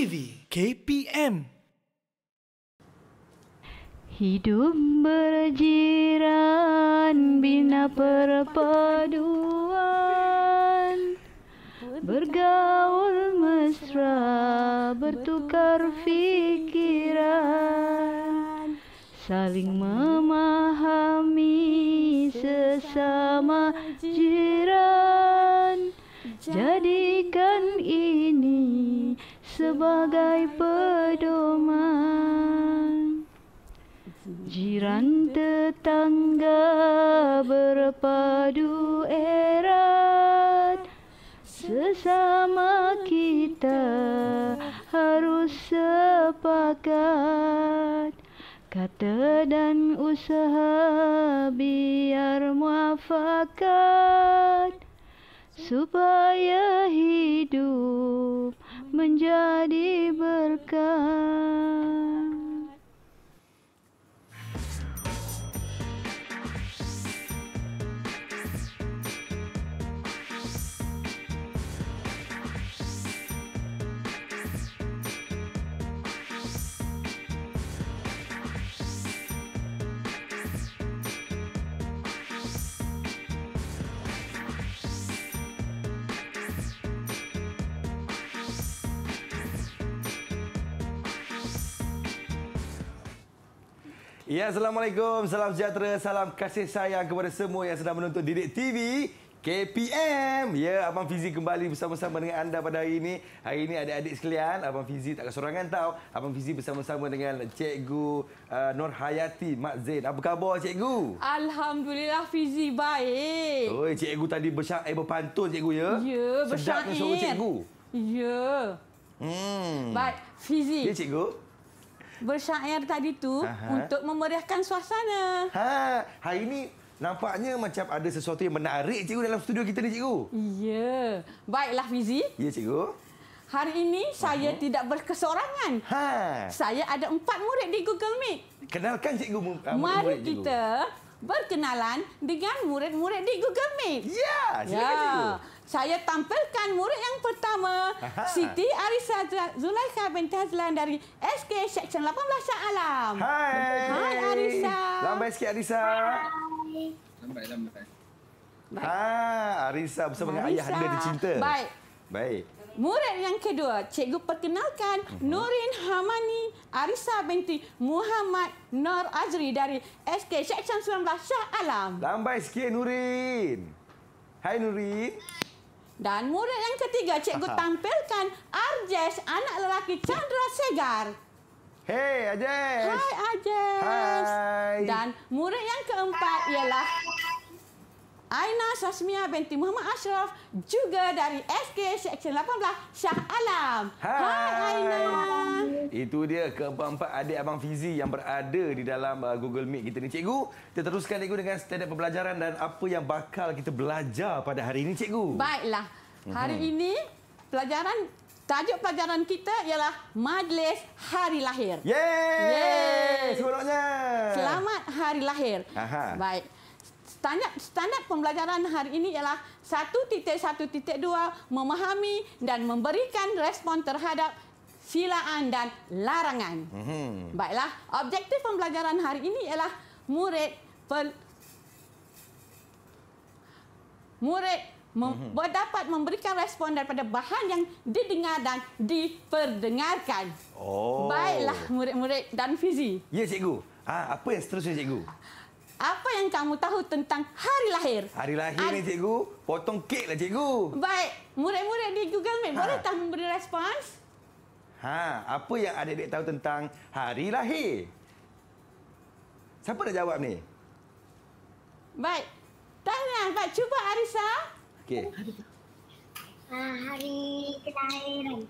TV KPM Hidup berjiran bina perpaduan Bergaul mesra bertukar fikiran Saling memahami sesama jiran Jadikan ini sebagai pedoman Jiran tetangga berpadu erat Sesama kita harus sepakat Kata dan usaha biar muafakat Supaya hidup menjadi berkat. Ya, Assalamualaikum, salam sejahtera, salam kasih sayang kepada semua yang sedang menonton Didik TV KPM. Ya, Abang Fizi kembali bersama-sama dengan anda pada hari ini. Hari ini adik-adik sekalian, Abang Fizi tak kesorangan tau. Abang Fizi bersama-sama dengan Cikgu uh, Nur Hayati Mak Zain. Apa khabar, Cikgu? Alhamdulillah, Fizi baik. Oi, Cikgu tadi bersyak, eh, berpantun, Cikgu, ya? Ya, bersyair. Sedap ke suara Cikgu? Ya. Hmm. baik, Fizi. Ya, Cikgu bersyair tadi tu Aha. untuk memeriahkan suasana. Ha, hari ini nampaknya macam ada sesuatu yang menarik cikgu dalam studio kita ni cikgu. Ya. Baiklah Fizi. Ya cikgu. Hari ini saya Aha. tidak berkesorangan. Ha. Saya ada empat murid di Google Meet. Kenalkan cikgu murid-murid ah, Mari kita cikgu berkenalan dengan murid-murid di Google Meet. Ya, silakan ya. dulu. Saya tampilkan murid yang pertama, Aha. Siti Arisa Zulaikha binti Hazlan dari SK Seksyen 18 Syak Alam. Hai. Hai Arisa. Lambai sikit Arisa. Lambai, lambai. Ah, ha, Arisa bersama Arisa. dengan ayah anda dicinta. Baik. Baik. Murid yang kedua, cikgu perkenalkan uh-huh. Nurin Hamani Arisa binti Muhammad Nur Azri dari SK Syed Syam 19 Shah Alam. Lambai sikit Nurin. Hai Nurin. Dan murid yang ketiga, cikgu Aha. tampilkan Arjesh, anak lelaki Chandra Segar. Hey Arjesh. Hai Arjesh. Hai. Dan murid yang keempat ialah Aina Shashmia binti Muhammad Ashraf juga dari SK Section 18 Shah Alam. Hai, Hai Aina. Itu dia keempat-empat adik Abang Fizi yang berada di dalam uh, Google Meet kita ni. Cikgu, kita teruskan cikgu dengan standar pembelajaran dan apa yang bakal kita belajar pada hari ini cikgu. Baiklah. Mhm. Hari mm -hmm. ini pelajaran Tajuk pelajaran kita ialah Majlis Hari Lahir. Yeay! Yeay! Selamat Hari Lahir. Aha. Baik standard, standard pembelajaran hari ini ialah 1.1.2 memahami dan memberikan respon terhadap silaan dan larangan. Hmm. Baiklah, objektif pembelajaran hari ini ialah murid pel... murid mem hmm. dapat memberikan respon daripada bahan yang didengar dan diperdengarkan. Oh. Baiklah, murid-murid dan fizi. Ya, cikgu. Ha, apa yang seterusnya, cikgu? apa yang kamu tahu tentang hari lahir? Hari lahir Ar ni cikgu, potong kek lah cikgu. Baik, murid-murid di Google Meet ha. boleh tak memberi respons? Ha, apa yang adik-adik tahu tentang hari lahir? Siapa nak jawab ni? Baik. tanya. baik. Cuba Arisa. Okey. Ah, hari kelahiran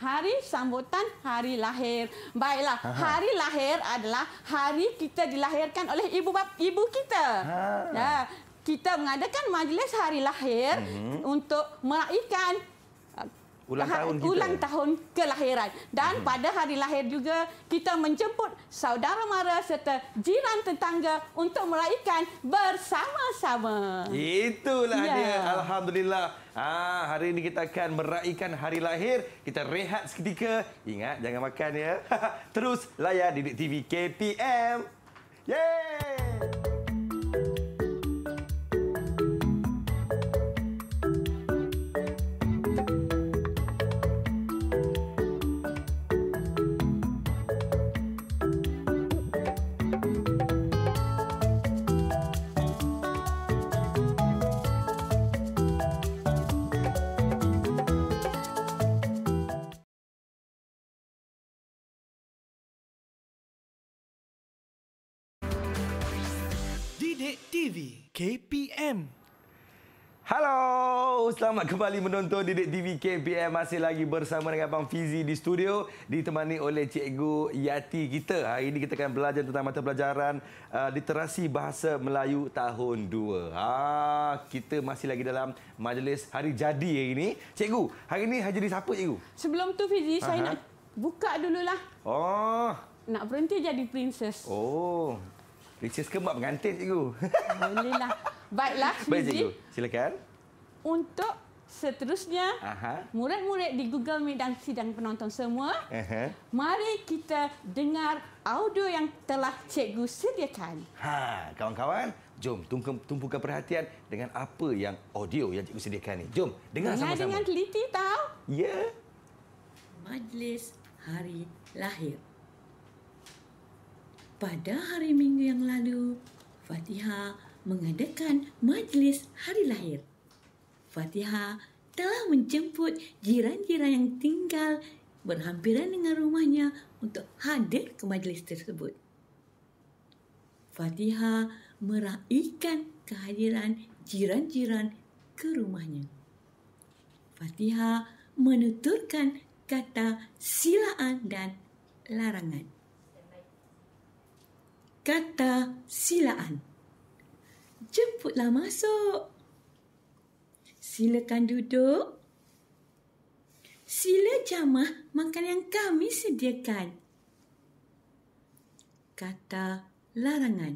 hari sambutan hari lahir. Baiklah, Aha. hari lahir adalah hari kita dilahirkan oleh ibu bap ibu kita. Ha. Ya. Kita mengadakan majlis hari lahir uh mhm. -huh. untuk meraihkan ulang lah, tahun kita. Ulang tahun kelahiran. Dan hmm. pada hari lahir juga, kita menjemput saudara mara serta jiran tetangga untuk meraikan bersama-sama. Itulah ya. dia. Alhamdulillah. Ah hari ini kita akan meraikan hari lahir. Kita rehat seketika. Ingat, jangan makan ya. Terus layar di TV KPM. Yeay! Update TV KPM. Halo, selamat kembali menonton Didik TV KPM masih lagi bersama dengan Abang Fizi di studio ditemani oleh Cikgu Yati kita. Hari ini kita akan belajar tentang mata pelajaran uh, literasi bahasa Melayu tahun 2. Ha, kita masih lagi dalam majlis hari jadi hari ini. Cikgu, hari ini hari jadi siapa cikgu? Sebelum tu Fizi, Aha. saya nak buka dululah. Oh. Nak berhenti jadi princess. Oh. Leceh sekemak pengantin cikgu. Boleh lah. Baiklah, Baik, cikgu. Silakan. Untuk seterusnya, murid-murid di Google Meet dan sidang penonton semua, Aha. mari kita dengar audio yang telah cikgu sediakan. Ha, kawan-kawan, jom tumpukan perhatian dengan apa yang audio yang cikgu sediakan ini. Jom, dengar sama-sama. Dengar dengan teliti tau. Ya. Majlis Hari Lahir pada hari Minggu yang lalu, Fatiha mengadakan majlis hari lahir. Fatiha telah menjemput jiran-jiran yang tinggal berhampiran dengan rumahnya untuk hadir ke majlis tersebut. Fatiha meraihkan kehadiran jiran-jiran ke rumahnya. Fatiha menuturkan kata silaan dan larangan kata silaan. Jemputlah masuk. Silakan duduk. Sila jamah makan yang kami sediakan. Kata larangan.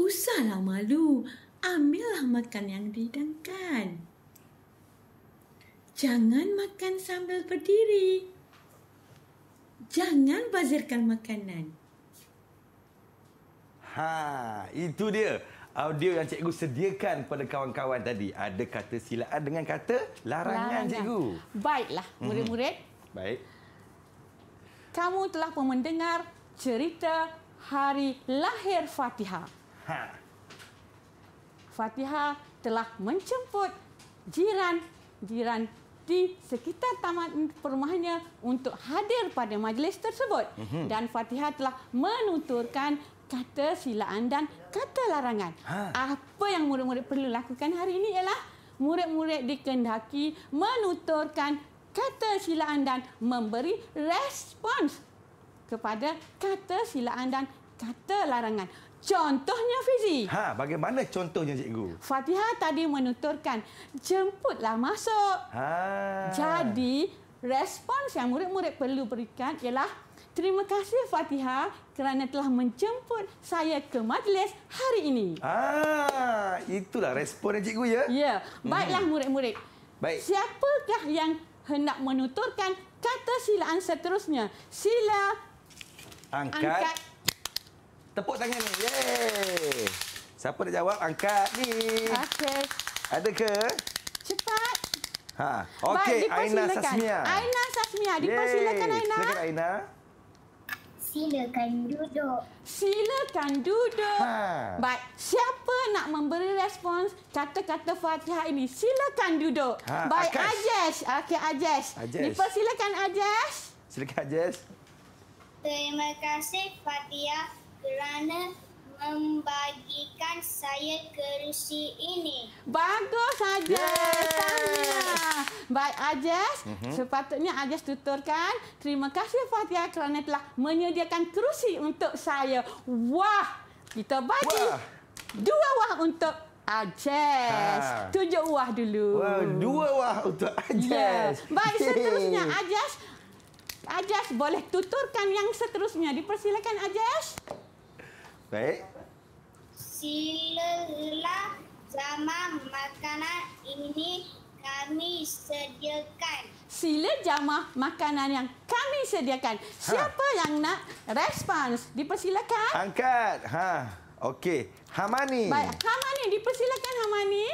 Usahlah malu, ambillah makan yang didangkan. Jangan makan sambil berdiri. Jangan bazirkan makanan. Ha, itu dia audio yang cikgu sediakan kepada kawan-kawan tadi. Ada kata silaan dengan kata larangan, larangan. cikgu. Baiklah, mhm. murid-murid. Hmm. Baik. Kamu telah pun mendengar cerita hari lahir Fatihah. Ha. Fatihah telah menjemput jiran-jiran di sekitar taman perumahannya untuk hadir pada majlis tersebut. Mhm. Dan Fatihah telah menuturkan kata silaan dan kata larangan. Ha. Apa yang murid-murid perlu lakukan hari ini ialah murid-murid dikendaki menuturkan kata silaan dan memberi respons kepada kata silaan dan kata larangan. Contohnya Fizi. Ha, bagaimana contohnya cikgu? Fatihah tadi menuturkan jemputlah masuk. Ha. Jadi respons yang murid-murid perlu berikan ialah Terima kasih Fatihah kerana telah menjemput saya ke majlis hari ini. Ah, itulah respon yang cikgu ya. Ya, baiklah hmm. murid-murid. Baik. Siapakah yang hendak menuturkan kata sila silaan seterusnya? Sila angkat, angkat. tepuk tangan ni. Ye! Siapa nak jawab angkat ni. Okey. Ada ke? Cepat. Ha. Okey, Aina Sasmia. Aina Sasmia, dipersilakan Yeay. Aina. Silakan Aina. Silakan duduk. Silakan duduk. Ha. Baik, siapa nak memberi respons kata-kata Fatihah ini? Silakan duduk. Ha. Baik, Ajesh. Okey, Ajesh. Dipersilakan Ajesh. Silakan Ajesh. Terima kasih Fatihah kerana membagikan saya kerusi ini. Bagus Ajes. Baik Ajes, mm -hmm. sepatutnya Ajes tuturkan. Terima kasih Fatia kerana telah menyediakan kerusi untuk saya. Wah, kita bagi wah. dua wah untuk Ajes. Ha. Tujuh wah dulu. Wah, dua wah untuk Ajes. Yeah. Baik, seterusnya Ajes. Ajas boleh tuturkan yang seterusnya. Dipersilakan Ajas. Ajas. Baik. Silalah jamah makanan ini kami sediakan. Sila jamah makanan yang kami sediakan. Ha. Siapa ha. yang nak respons? Dipersilakan. Angkat. Ha. Okey. Hamani. Baik. Hamani. Dipersilakan Hamani.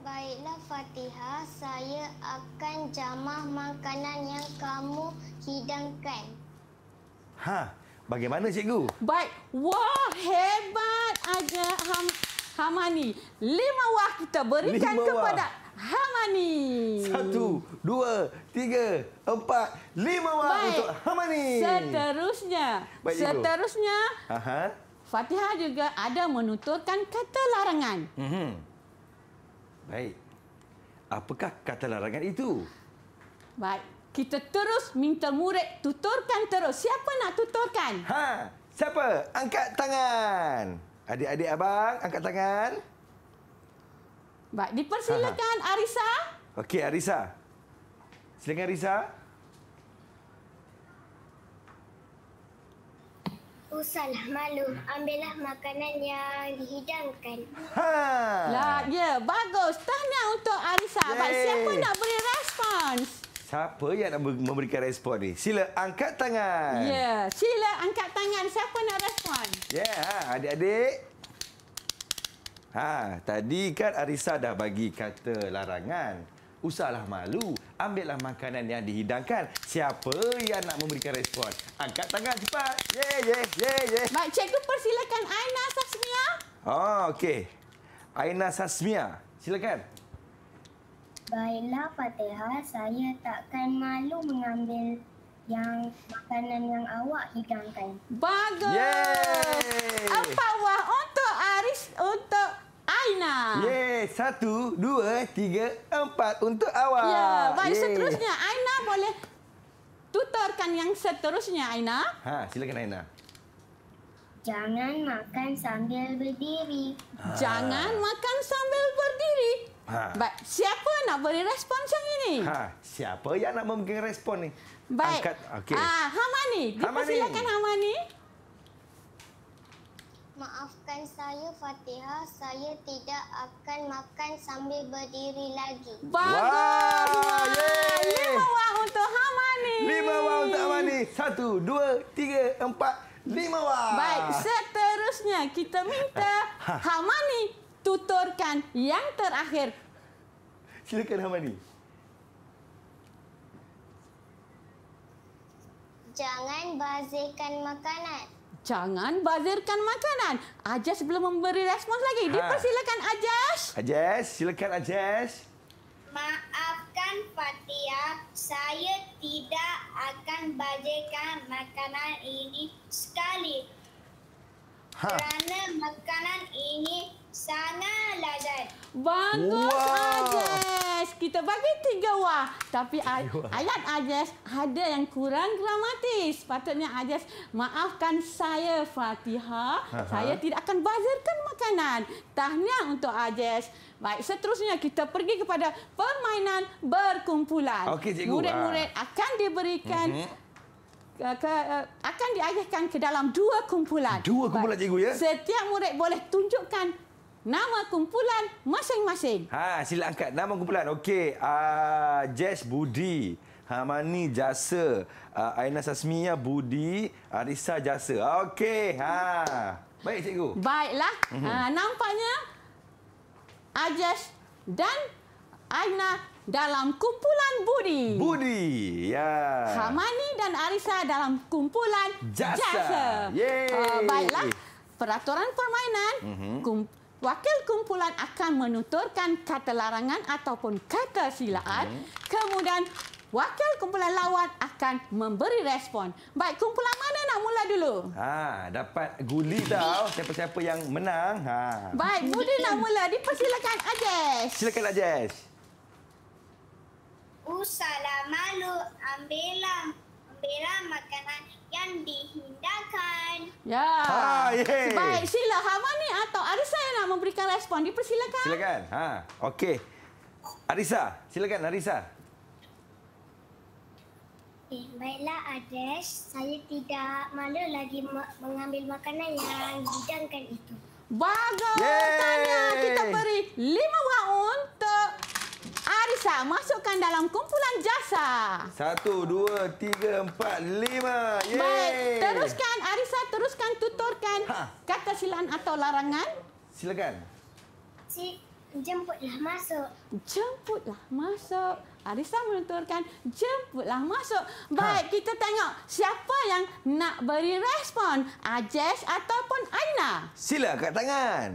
Baiklah Fatihah, saya akan jamah makanan yang kamu hidangkan. Ha. Bagaimana cikgu? Baik. Wah, hebat aja Ham Hamani. Lima wah kita berikan wah. kepada Hamani. Satu, dua, tiga, empat, lima wah Baik. untuk Hamani. Seterusnya. Baik, Seterusnya. Aha. Fatihah juga ada menuturkan kata larangan. Mm -hmm. Baik. Apakah kata larangan itu? Baik kita terus minta murid tuturkan terus. Siapa nak tuturkan? Ha, siapa? Angkat tangan. Adik-adik abang, angkat tangan. Baik, dipersilakan ha, ha. Arisa. Okey, Arisa. Silakan Arisa. Usahlah malu. Ambillah makanan yang dihidangkan. Ha. Lah, ya. Bagus. Tahniah untuk Arisa. Baik, siapa nak beri respons? Siapa yang nak memberikan respon ni? Sila angkat tangan. Ya, yeah. sila angkat tangan. Siapa nak respon? Ya, yeah, ha, adik-adik. Ha, tadi kan Arisa dah bagi kata larangan. Usahlah malu, ambillah makanan yang dihidangkan. Siapa yang nak memberikan respon? Angkat tangan cepat. Ye ya, ye ya, ye ya, ye. Mak cikgu persilakan Aina Sasmia. Oh, okey. Aina Sasmia, silakan. Baiklah Fatihah, saya takkan malu mengambil yang makanan yang awak hidangkan. Bagus. Yeay. Apa wah untuk Aris untuk Aina. Ye, satu, dua, tiga, empat untuk awak. Ya, baik Yeay. seterusnya Aina boleh tutorkan yang seterusnya Aina. Ha, silakan Aina. Jangan makan sambil berdiri. Ha. Jangan ah. makan sambil berdiri. Ha. But siapa nak beri respon macam ini? Ha. Siapa yang nak memberi respon ni? Baik. Angkat. Okay. Ah, ha. Hamani. Dipersilakan Hamani. Maafkan saya Fatiha, saya tidak akan makan sambil berdiri lagi. Bagus. Wow. Lima wang untuk Hamani. Lima wang untuk Hamani. Satu, dua, tiga, empat, lima wang. Baik, seterusnya kita minta ha. Hamani tuturkan yang terakhir. Silakan Hamani. Jangan bazirkan makanan. Jangan bazirkan makanan. Ajas sebelum memberi respons lagi. Ha. Dipersilakan Ajas. Ajas, silakan Ajas. Maafkan Fatia, saya tidak akan bazirkan makanan ini sekali. Ha. Kerana makanan ini sangat lazat. Bagus Ajes. Kita bagi tiga wah. Tapi ayat Ajes ada yang kurang gramatis. Patutnya Ajes maafkan saya Fatihah. Saya tidak akan bazirkan makanan. Tahniah untuk Ajes. Baik, seterusnya kita pergi kepada permainan berkumpulan. Okey, cikgu. Murid-murid ah. akan diberikan uh mhm. -huh ke, eh, akan diarahkan ke dalam dua kumpulan. Dua kumpulan cikgu ya. Setiap murid boleh tunjukkan nama kumpulan masing-masing. Ha sila angkat nama kumpulan. Okey, uh, Jess Budi, Hamani Jasa, uh, Aina Sasmia Budi, Arisa Jasa. Ah, okey, ha. Baik cikgu. Baiklah. Uh -huh. uh, nampaknya Ajesh dan Aina dalam kumpulan Budi. Budi. Ya. Hamani dan Arisa dalam kumpulan Jasa. Jasa. Uh, baiklah, peraturan permainan, uh-huh. kum, wakil kumpulan akan menuturkan kata larangan ataupun kata silaan. Uh-huh. Kemudian, wakil kumpulan lawan akan memberi respon. Baik, kumpulan mana nak mula dulu? Ha, dapat guli tau siapa-siapa yang menang. Ha. Baik, guli nak mula. Dipersilakan Ajesh. Silakan Ajesh. Usah lah malu ambil lah membela makanan yang dihindarkan. Ya. Yeah. Baik, sila Hama ni atau Arisa yang nak memberikan respon. Dipersilakan. Silakan. Ha, okey. Arisa, silakan Arisa. Okay, eh, baiklah Ades, saya tidak malu lagi mengambil makanan yang didangkan itu. Bagus. Tanya kita beri jasa. Masukkan dalam kumpulan jasa. Satu, dua, tiga, empat, lima. Yeay. Baik, teruskan. Arisa, teruskan tuturkan ha. kata silaan atau larangan. Silakan. Si jemputlah masuk. Jemputlah masuk. Arisa menuturkan, jemputlah masuk. Baik, ha. kita tengok siapa yang nak beri respon. Ajes ataupun Aina. Sila angkat tangan.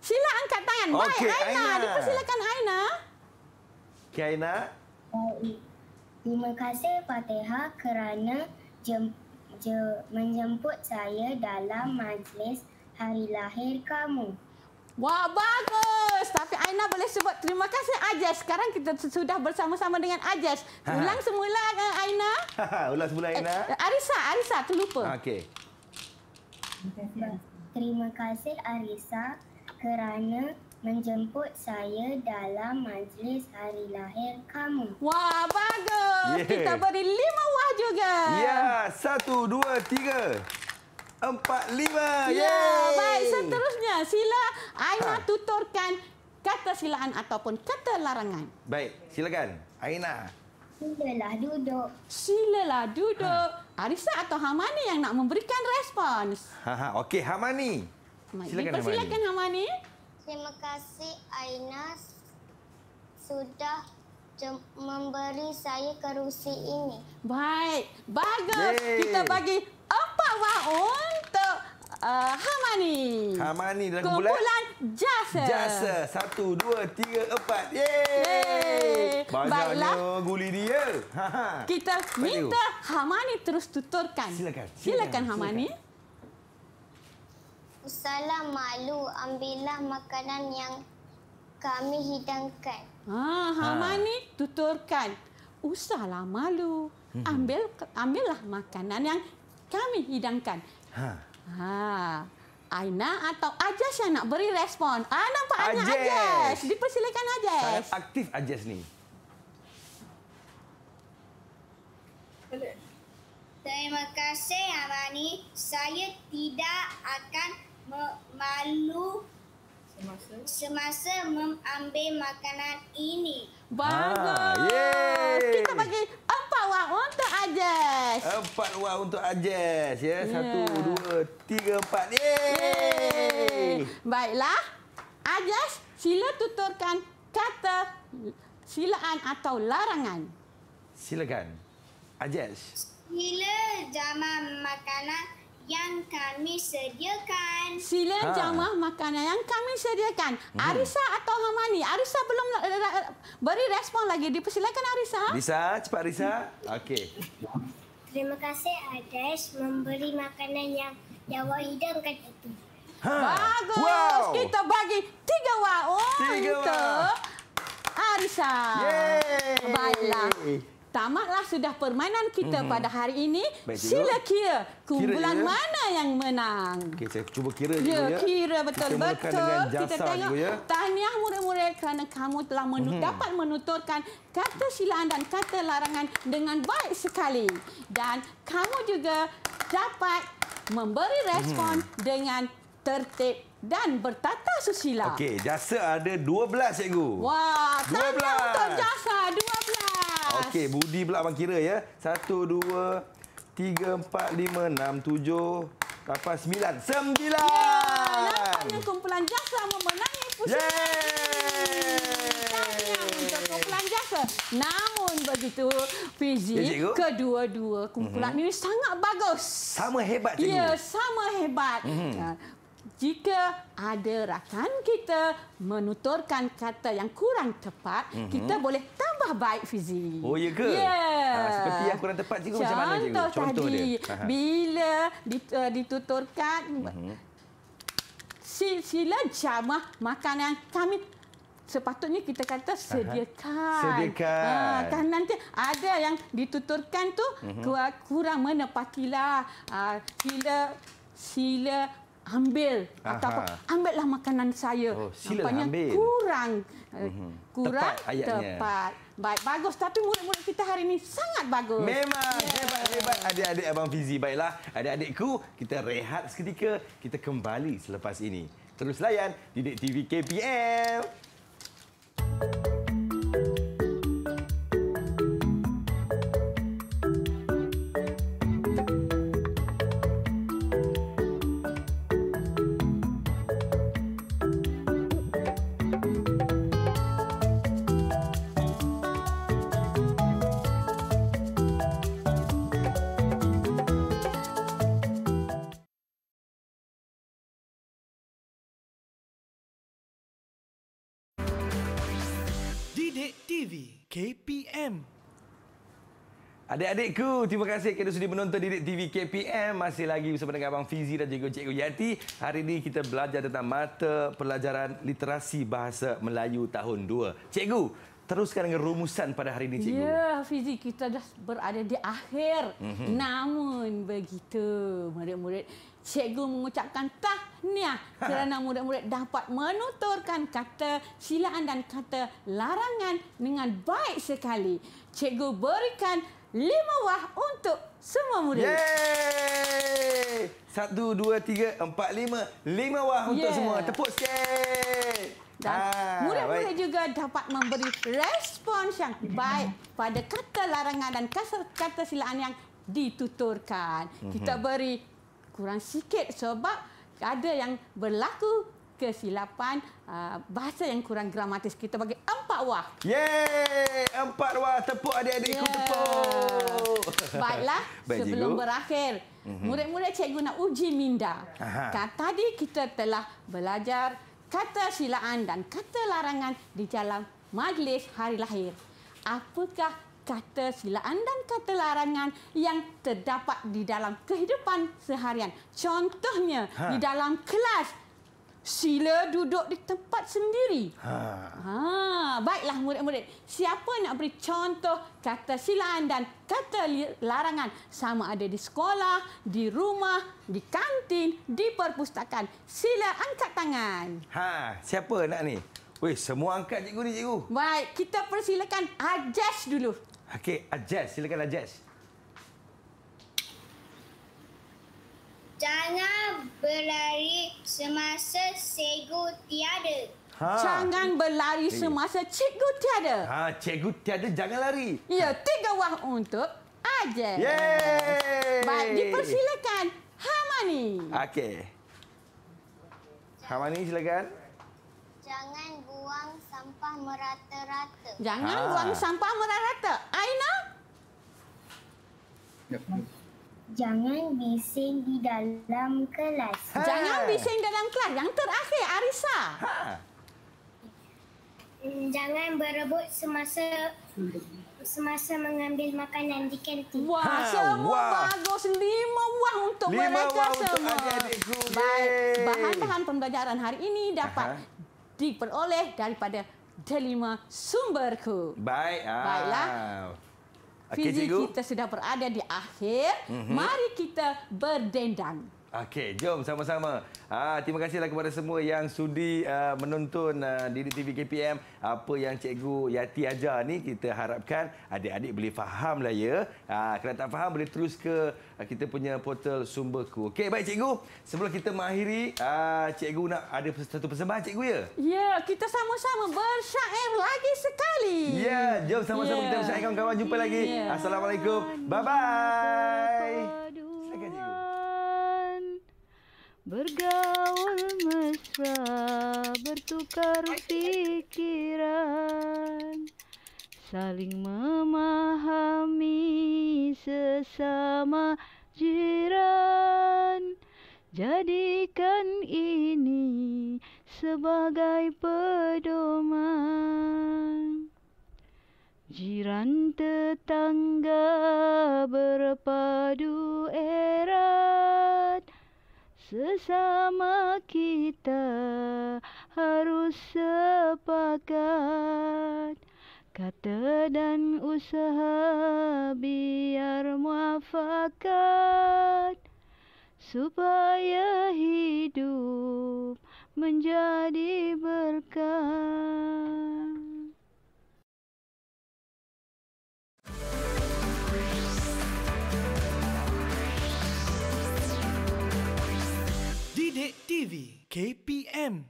Sila angkat tangan. Okay, Baik, Aina. Aina. Dipersilakan Aina. Kiana? Terima kasih Fatihah kerana jem, je, menjemput saya dalam majlis hari lahir kamu. Wah bagus. Tapi Aina boleh sebut terima kasih Ajas. Sekarang kita sudah bersama-sama dengan Ajas. Ha. Ulang semula dengan eh, Aina. Ha, ulang semula eh, Aina. Eh, Arisa, Arisa terlupa. Ha, okey. Terima kasih Arisa kerana menjemput saya dalam majlis hari lahir kamu. Wah, bagus. Yeah. Kita beri lima wah juga. Ya, yeah. satu, dua, tiga. Empat, lima. Ya, baik. Seterusnya, sila Aina ha. tuturkan kata silaan ataupun kata larangan. Baik, silakan. Aina. Silalah duduk. Silalah duduk. Ha. Arisa atau Hamani yang nak memberikan respons? Ha, ha. Okey, Hamani. Silakan, Hamani. Persilakan, Hamani. Terima kasih Aina sudah memberi saya kerusi ini. Baik, bagus. Yeay. Kita bagi empat wang untuk uh, Hamani. Hamani dalam kumpulan, kumpulan jasa. Jasa. Satu, dua, tiga, empat. Yeay. Yeay. Banyaknya guli dia. Ha, ha. Kita minta Hamani terus tuturkan. Silakan. Silakan, Silakan Hamani. Silakan. Usahlah malu ambillah makanan yang kami hidangkan. Ah, Hamani ha. tuturkan. Usahlah malu. Mhm. Ambil ambillah makanan yang kami hidangkan. Ha. Ha. Aina atau Ajas yang nak beri respon? Ah, nampak Ajas. Ajas. Dipersilakan Ajas. Sangat aktif Ajas ni. Terima kasih, Hamani. Saya tidak akan malu semasa, semasa mengambil makanan ini. Bagus. Ah, Kita bagi empat wang untuk Ajes. Empat wang untuk Ajes. Ya. ya. Satu, yeah. dua, tiga, empat. Yeay. Yeay. Baiklah. Ajes, sila tuturkan kata silaan atau larangan. Silakan. Ajes. Sila zaman makanan yang kami sediakan. Sila ha. jamah makanan yang kami sediakan. Hmm. Arisa atau Hamani? Arisa belum eh, eh, beri respon lagi. Dipersilakan Arisa. Ha? Bisa, cepat Arisa. Okey. Terima kasih Adesh memberi makanan yang Jawa hidangkan itu. Ha. Bagus. Wow. Kita bagi tiga wah. Oh, Arisa. Yeay. Baiklah tamatlah sudah permainan kita hmm. pada hari ini. Baik, Sila kira kumpulan kira ya. mana yang menang. Okey, saya cuba kira ya, dulu ya. kira betul-betul. Kita, kita tengok juga, ya. tahniah murid-murid kerana kamu telah menu hmm. dapat menuturkan kata silaan dan kata larangan dengan baik sekali. Dan kamu juga dapat memberi mhm. respon hmm. dengan tertib dan bertata susila. Okey, jasa ada 12 cikgu. Wah, tanya untuk jasa 12. Okey, budi pula abang kira ya. 1 2 3 4 5 6 7 8 9 9. Ya, nampaknya kumpulan jasa memenangi pusat. Yeay. Namun begitu, Fizi, ya, kedua-dua kumpulan mm -hmm. ini sangat bagus. Sama hebat, cikgu. Ya, sama hebat. Mm -hmm jika ada rakan kita menuturkan kata yang kurang tepat, mm-hmm. kita boleh tambah baik fizi. Oh, iya. ke? Ya. Ah, seperti yang kurang tepat cikgu contoh macam mana cikgu? Contoh tadi, dia. bila eh, dituturkan, mm-hmm. sila jamah makanan kami sepatutnya kita kata sediakan. Aha. Sediakan. Ha, kan nanti ada yang dituturkan tu mm-hmm. kurang menepatilah. Ha, ah, sila sila ambil atau ataupun ambillah makanan saya. Oh, sila Nampaknya ambil. kurang uh, kurang tepat, ayatnya. tepat. Baik, bagus. Tapi murid-murid kita hari ini sangat bagus. Memang hebat-hebat yeah. adik-adik Abang Fizi. Baiklah, adik-adikku, kita rehat seketika. Kita kembali selepas ini. Terus layan Didik TV KPM. Gate TV KPM. Adik-adikku, terima kasih kerana sudah menonton Didik TV KPM. Masih lagi bersama dengan Abang Fizi dan juga Cikgu Yati. Hari ini kita belajar tentang mata pelajaran literasi bahasa Melayu tahun 2. Cikgu, teruskan dengan rumusan pada hari ini, Cikgu. Ya, Fizi, kita dah berada di akhir. Mm-hmm. Namun begitu, murid-murid, Cikgu mengucapkan tak tahniah ha. kerana murid-murid dapat menuturkan kata silaan dan kata larangan dengan baik sekali. Cikgu berikan lima wah untuk semua murid. Yeay! Satu, dua, tiga, empat, lima. Lima wah untuk yeah. semua. Tepuk sikit! Dan ah, murid-murid ah, juga dapat memberi respons yang baik pada kata larangan dan kata silaan yang dituturkan. Kita mhm. beri kurang sikit sebab ada yang berlaku kesilapan uh, bahasa yang kurang gramatis. Kita bagi empat wah. Yeay! Empat wah. Tepuk adik-adik yeah. tepuk. Baiklah, Baik sebelum cikgu. berakhir, mhm. murid-murid cikgu nak uji minda. Kata tadi kita telah belajar kata silaan dan kata larangan di dalam majlis hari lahir. Apakah kata silaan dan kata larangan yang terdapat di dalam kehidupan seharian. Contohnya, ha. di dalam kelas, sila duduk di tempat sendiri. Ha. Ha. Baiklah, murid-murid. Siapa nak beri contoh kata silaan dan kata larangan sama ada di sekolah, di rumah, di kantin, di perpustakaan. Sila angkat tangan. Ha. Siapa nak ni? Weh, semua angkat cikgu ni, cikgu. Baik, kita persilakan Ajas dulu. Okey, Ajaz. Silakan Ajaz. Jangan berlari semasa cikgu tiada. Ha. Jangan berlari semasa cikgu tiada. Ha, cikgu tiada jangan lari. Ya, Tiga wah untuk aja. Ajaz. Baik, dipersilakan Hamani. Okey. Hamani silakan. Jangan buang sampah merata-rata. Jangan ha. buang sampah merata-rata. Aina? Jangan bising di dalam kelas. Ha. Jangan bising dalam kelas. Yang terakhir, Arisa. Ha. Hmm, jangan berebut semasa semasa mengambil makanan di kantin. Wah, ha. semua Wah. bagus. Lima wang untuk Lima mereka semua. Baik, bahan-bahan pembelajaran hari ini dapat diperoleh daripada delima sumberku. Baik. Ah. Baiklah. Okay, Fizik kita sudah berada di akhir. Mm -hmm. Mari kita berdendang. Okey, jom sama-sama. Ah, terima kasihlah kepada semua yang sudi uh, menonton uh, Didi TV KPM. Apa yang Cikgu Yati ajar ni, kita harapkan adik-adik boleh faham lah ya. Ah, kalau tak faham, boleh terus ke uh, kita punya portal sumberku. Okey, baik Cikgu. Sebelum kita mengakhiri, uh, Cikgu nak ada satu persembahan Cikgu ya? Ya, kita sama-sama bersyair lagi sekali. Ya, jom sama-sama ya. kita bersyair kawan-kawan. Jumpa lagi. Ya. Assalamualaikum. Bye-bye. bergaul mesra bertukar fikiran saling memahami sesama jiran jadikan ini sebagai pedoman jiran tetangga berpadu eh Sesama kita harus sepakat Kata dan usaha biar muafakat Supaya hidup menjadi berkat KPM